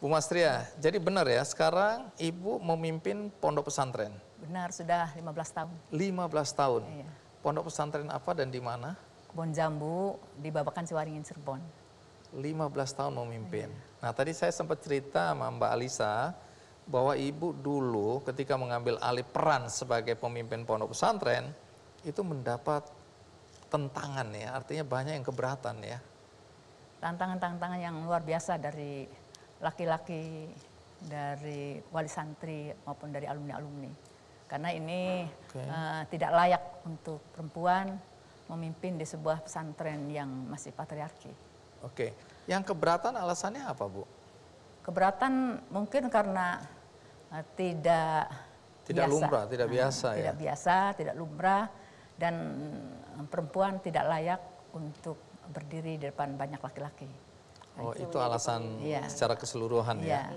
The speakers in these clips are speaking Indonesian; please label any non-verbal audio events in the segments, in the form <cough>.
Bu Mastria, jadi benar ya sekarang Ibu memimpin pondok pesantren? Benar, sudah 15 tahun. 15 tahun? Iya. Pondok pesantren apa dan di mana? Kebon Jambu, di Babakan Siwaringin Cirebon. 15 tahun memimpin. Iya. Nah tadi saya sempat cerita sama Mbak Alisa, bahwa Ibu dulu ketika mengambil alih peran sebagai pemimpin pondok pesantren, itu mendapat tentangan ya, artinya banyak yang keberatan ya. Tantangan-tantangan yang luar biasa dari laki-laki dari wali santri maupun dari alumni-alumni. Karena ini okay. uh, eh, tidak layak untuk perempuan memimpin di sebuah pesantren yang masih patriarki. Oke, okay. yang keberatan alasannya apa Bu? Keberatan mungkin karena uh, tidak tidak biasa. lumrah, tidak nah, biasa uh, ya. Tidak biasa, tidak lumrah dan eh, perempuan tidak layak untuk berdiri di depan banyak laki-laki. Oh itu alasan ya. secara keseluruhan ya. ya.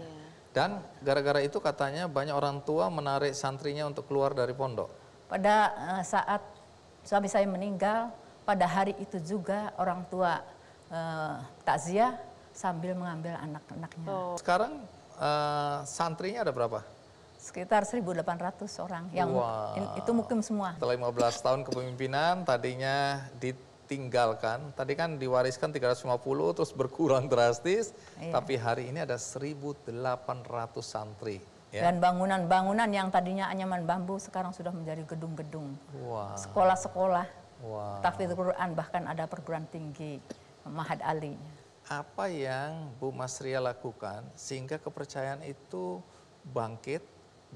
Dan gara-gara itu katanya banyak orang tua menarik santrinya untuk keluar dari pondok. Pada eh, saat suami saya meninggal, pada hari itu juga orang tua uh, takziah sambil mengambil anak-anaknya. Oh. Sekarang uh, santrinya ada berapa? sekitar 1.800 orang yang wow. itu mungkin semua. Setelah 15 tahun kepemimpinan, tadinya di ditinggalkan. Tadi kan diwariskan 350 terus berkurang drastis, iya. tapi hari ini ada 1.800 santri. Ya. Dan bangunan-bangunan yang tadinya anyaman bambu sekarang sudah menjadi gedung-gedung. Sekolah-sekolah, wow. tafsir Quran, bahkan ada perguruan tinggi, Mahat Ali. Apa yang Bu Masria lakukan sehingga kepercayaan itu bangkit,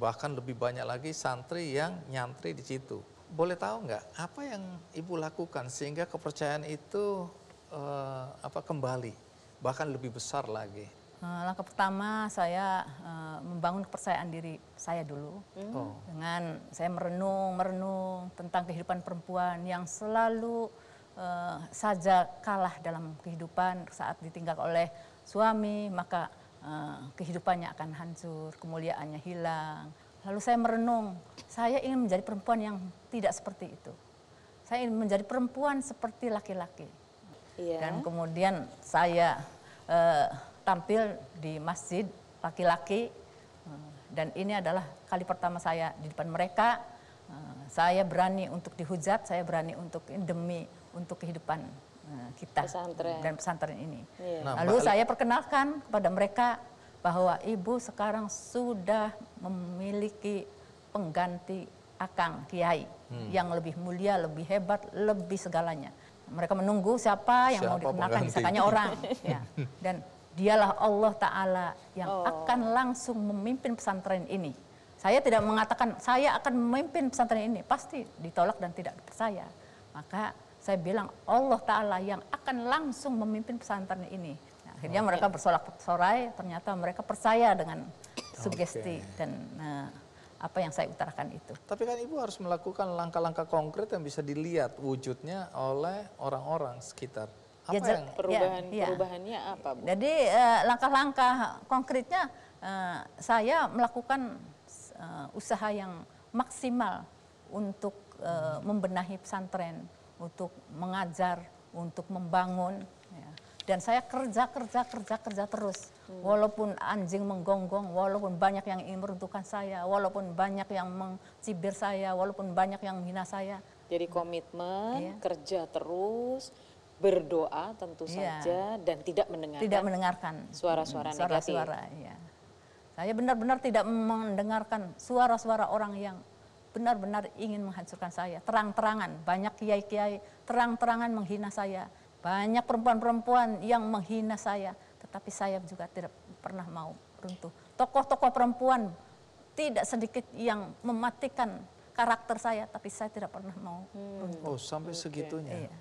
bahkan lebih banyak lagi santri yang nyantri di situ boleh tahu nggak apa yang ibu lakukan sehingga kepercayaan itu uh, apa kembali bahkan lebih besar lagi? Eh, langkah pertama saya uh, membangun kepercayaan diri saya dulu hmm. Oh. dengan saya merenung merenung tentang kehidupan perempuan yang selalu uh, saja kalah dalam kehidupan saat ditinggal oleh suami maka uh, kehidupannya akan hancur kemuliaannya hilang Lalu saya merenung, saya ingin menjadi perempuan yang tidak seperti itu. Saya ingin menjadi perempuan seperti laki-laki. Iya. Dan kemudian saya eh, tampil di masjid laki-laki. Eh, dan ini adalah kali pertama saya di depan mereka. Eh, saya berani untuk dihujat, saya berani untuk demi untuk kehidupan kita pesantren. dan pesantren ini. Yeah. Iya. Lalu saya perkenalkan kepada mereka bahwa ibu sekarang sudah memiliki pengganti akang kiai hmm. yang lebih mulia, lebih hebat, lebih segalanya. Mereka menunggu siapa yang siapa mau dikenakan, misalnya orang. ya. <laughs> Dan dialah Allah Ta'ala yang oh. akan langsung memimpin pesantren ini. Saya tidak mengatakan saya akan memimpin pesantren ini, pasti ditolak dan tidak percaya Maka saya bilang Allah Ta'ala yang akan langsung memimpin pesantren ini. Akhirnya mereka iya. bersorak-sorai, ternyata mereka percaya dengan sugesti okay. dan uh, apa yang saya utarakan itu. Tapi kan Ibu harus melakukan langkah-langkah konkret yang bisa dilihat wujudnya oleh orang-orang sekitar. Apa ya, yang perubahan ya, ya, perubahannya apa, Bu? Jadi langkah eh, langkah-langkah konkretnya uh, saya melakukan uh, usaha yang maksimal untuk membenahi pesantren, untuk mengajar, untuk membangun dan saya kerja kerja kerja kerja terus hmm. walaupun anjing menggonggong walaupun banyak yang ingin meruntuhkan saya walaupun banyak yang mencibir saya walaupun banyak yang menghina saya jadi komitmen iya. kerja terus berdoa tentu ya. saja dan tidak mendengarkan tidak mendengarkan suara-suara hmm, negatif suara-suara iya. saya benar-benar tidak mendengarkan suara-suara orang yang benar-benar ingin menghancurkan saya terang-terangan banyak kiai-kiai terang-terangan menghina saya banyak perempuan-perempuan yang menghina saya, tetapi saya juga tidak pernah mau runtuh. Tokoh-tokoh perempuan tidak sedikit yang mematikan karakter saya, tapi saya tidak pernah mau hmm. runtuh. Oh, sampai segitunya. Iya.